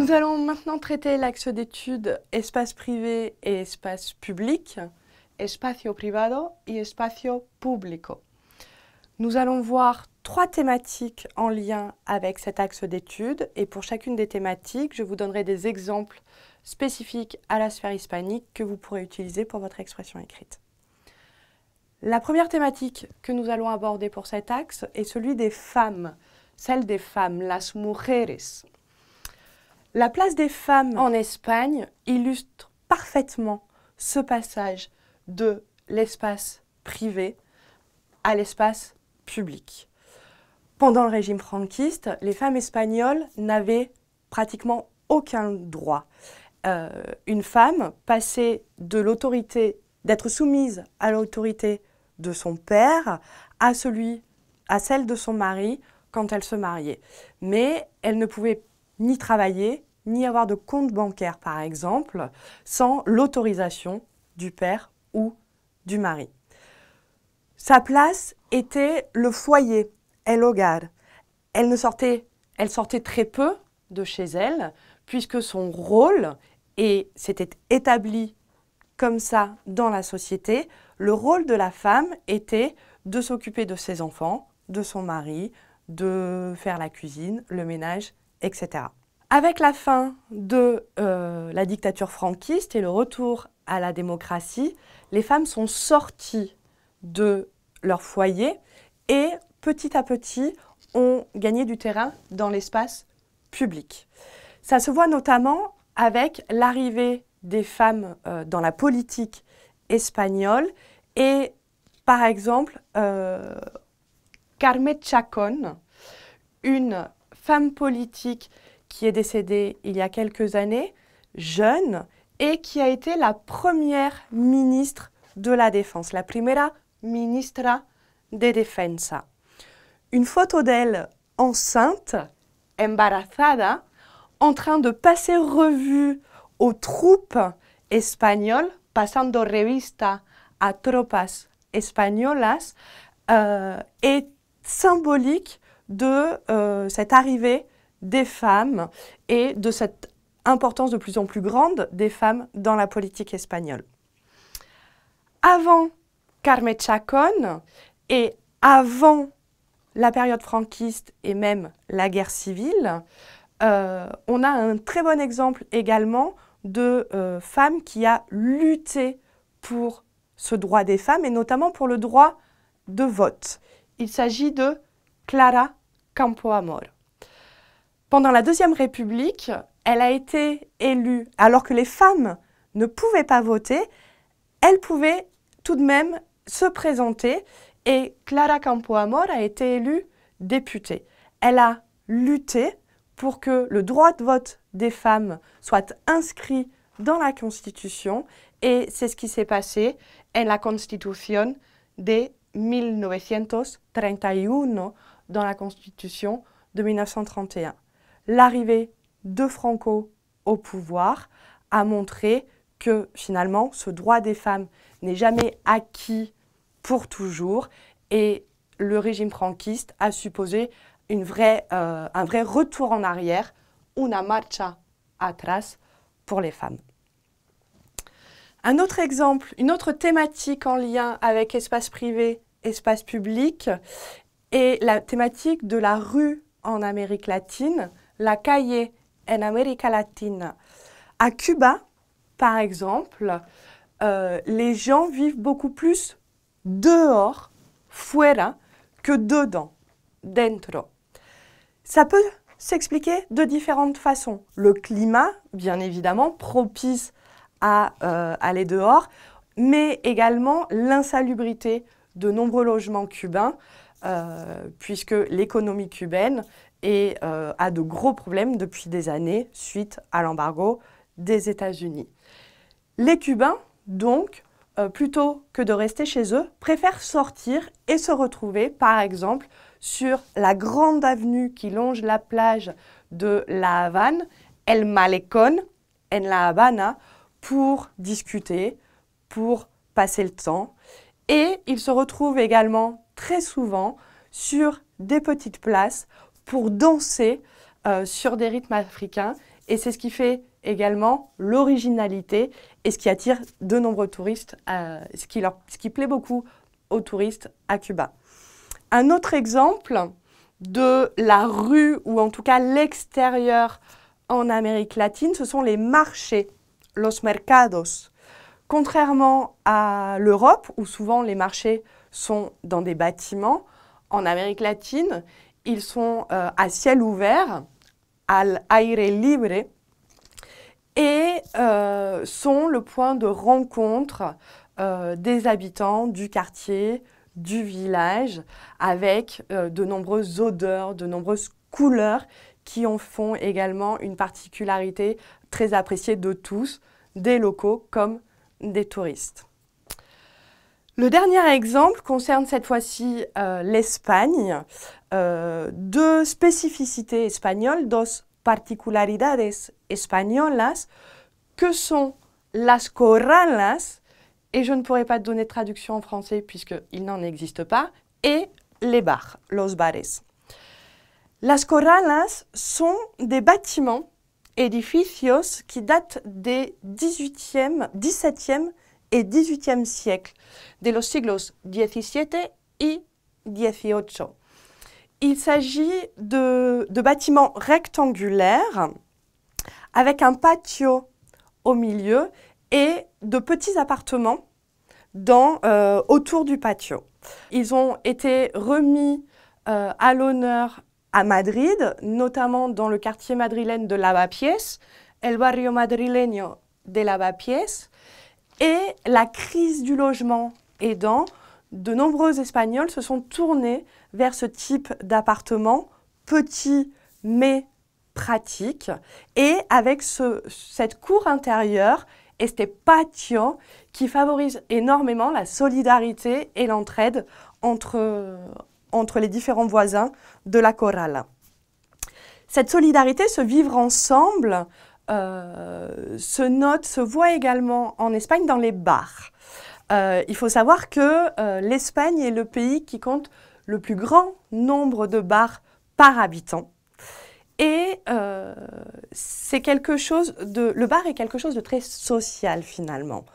Nous allons maintenant traiter l'axe d'étude espace privé et espace public, espacio privado y espacio público. Nous allons voir trois thématiques en lien avec cet axe d'étude et pour chacune des thématiques, je vous donnerai des exemples spécifiques à la sphère hispanique que vous pourrez utiliser pour votre expression écrite. La première thématique que nous allons aborder pour cet axe est celui des femmes, celle des femmes, las mujeres. La place des femmes en Espagne illustre parfaitement ce passage de l'espace privé à l'espace public. Pendant le régime franquiste, les femmes espagnoles n'avaient pratiquement aucun droit. Euh, une femme passait de l'autorité, d'être soumise à l'autorité de son père à, celui, à celle de son mari quand elle se mariait. Mais elle ne pouvait ni travailler, ni avoir de compte bancaire, par exemple, sans l'autorisation du père ou du mari. Sa place était le foyer, Elle ne sortait, elle sortait très peu de chez elle, puisque son rôle, et c'était établi comme ça dans la société, le rôle de la femme était de s'occuper de ses enfants, de son mari, de faire la cuisine, le ménage, etc. Avec la fin de euh, la dictature franquiste et le retour à la démocratie, les femmes sont sorties de leur foyer et petit à petit ont gagné du terrain dans l'espace public. Ça se voit notamment avec l'arrivée des femmes euh, dans la politique espagnole et par exemple euh, Carme Chacón, une femme politique qui est décédée il y a quelques années, jeune, et qui a été la première ministre de la Défense, la primera ministra de Defensa. Une photo d'elle enceinte, embarazada, en train de passer revue aux troupes espagnoles, pasando revista a tropas españolas, est euh, symbolique de euh, cette arrivée des femmes et de cette importance de plus en plus grande des femmes dans la politique espagnole. Avant Carme Chacon et avant la période franquiste et même la guerre civile, euh, on a un très bon exemple également de euh, femme qui a lutté pour ce droit des femmes et notamment pour le droit de vote. Il s'agit de Clara Campoamor. Pendant la Deuxième République, elle a été élue alors que les femmes ne pouvaient pas voter, elle pouvait tout de même se présenter et Clara Campoamor a été élue députée. Elle a lutté pour que le droit de vote des femmes soit inscrit dans la Constitution et c'est ce qui s'est passé en la Constitution de 1931, dans la Constitution de 1931 l'arrivée de Franco au pouvoir a montré que finalement ce droit des femmes n'est jamais acquis pour toujours et le régime franquiste a supposé euh, un vrai retour en arrière, una marcha atrás pour les femmes. Un autre exemple, une autre thématique en lien avec espace privé, espace public, est la thématique de la rue en Amérique latine la calle en Amérique latine. À Cuba, par exemple, euh, les gens vivent beaucoup plus dehors, fuera, que dedans, dentro. Ça peut s'expliquer de différentes façons. Le climat, bien évidemment, propice à euh, aller dehors, mais également l'insalubrité de nombreux logements cubains, euh, puisque l'économie cubaine et euh, a de gros problèmes depuis des années suite à l'embargo des États-Unis. Les Cubains, donc, euh, plutôt que de rester chez eux, préfèrent sortir et se retrouver, par exemple, sur la grande avenue qui longe la plage de La Havane, El Malecón, en La Habana, pour discuter, pour passer le temps. Et ils se retrouvent également très souvent sur des petites places pour danser euh, sur des rythmes africains. Et c'est ce qui fait également l'originalité et ce qui attire de nombreux touristes, euh, ce, qui leur, ce qui plaît beaucoup aux touristes à Cuba. Un autre exemple de la rue ou en tout cas l'extérieur en Amérique latine, ce sont les marchés, los mercados. Contrairement à l'Europe, où souvent les marchés sont dans des bâtiments, en Amérique latine, ils sont euh, à ciel ouvert, à aire libre, et euh, sont le point de rencontre euh, des habitants du quartier, du village, avec de nombreuses odeurs, de nombreuses couleurs qui en font également une particularité très appréciée de tous, des locaux comme des touristes. Le dernier exemple concerne cette fois-ci euh, l'Espagne. Euh, deux spécificités espagnoles, dos particularidades españolas, que sont las corralas, et je ne pourrai pas donner de traduction en français puisqu'il n'en existe pas, et les bars, los bares. Las corralas sont des bâtiments, édificios, qui datent des 18e, 17e et XVIIIe siècle, de los siglos XVII et XVIII. Il s'agit de, bâtiments rectangulaires avec un patio au milieu et de petits appartements dans, euh, autour du patio. Ils ont été remis euh, à l'honneur à Madrid, notamment dans le quartier madrilène de Lavapiés, El Barrio Madrileño de Lavapiés, et la crise du logement aidant, de nombreux Espagnols se sont tournés vers ce type d'appartement petit mais pratique et avec cette cour intérieure et ces qui favorise énormément la solidarité et l'entraide entre, entre les différents voisins de la corral. Cette solidarité, ce vivre ensemble, se euh, note, se voit également en Espagne dans les bars. Euh, il faut savoir que euh, l'Espagne est le pays qui compte le plus grand nombre de bars par habitant. Et c'est quelque chose de, le bar est quelque chose de très social finalement.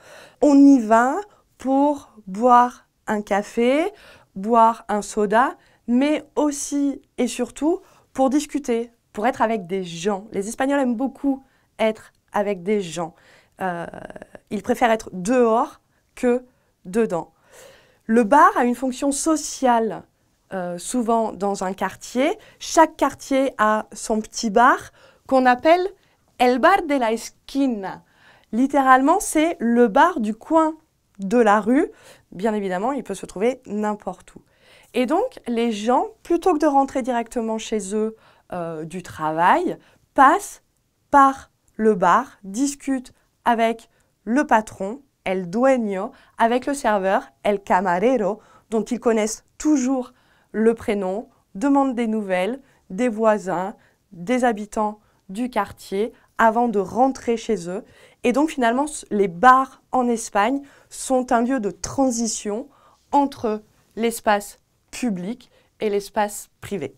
On y va pour boire un café, boire un soda, mais aussi et surtout pour discuter, pour être avec des gens. Les Espagnols aiment beaucoup être avec des gens. Euh, ils préfèrent être dehors que dedans. Le bar a une fonction sociale, euh, souvent dans un quartier. Chaque quartier a son petit bar qu'on appelle El bar de la esquina. Littéralement, c'est le bar du coin de la rue. Bien évidemment, il peut se trouver n'importe où. Et donc, les gens, plutôt que de rentrer directement chez eux euh, du travail, passent par le bar, discute avec le patron, el dueño, avec le serveur, el camarero, dont ils connaissent toujours le prénom, demande des nouvelles des voisins, des habitants du quartier avant de rentrer chez eux. Et donc finalement, les bars en Espagne sont un lieu de transition entre l'espace public et l'espace privé.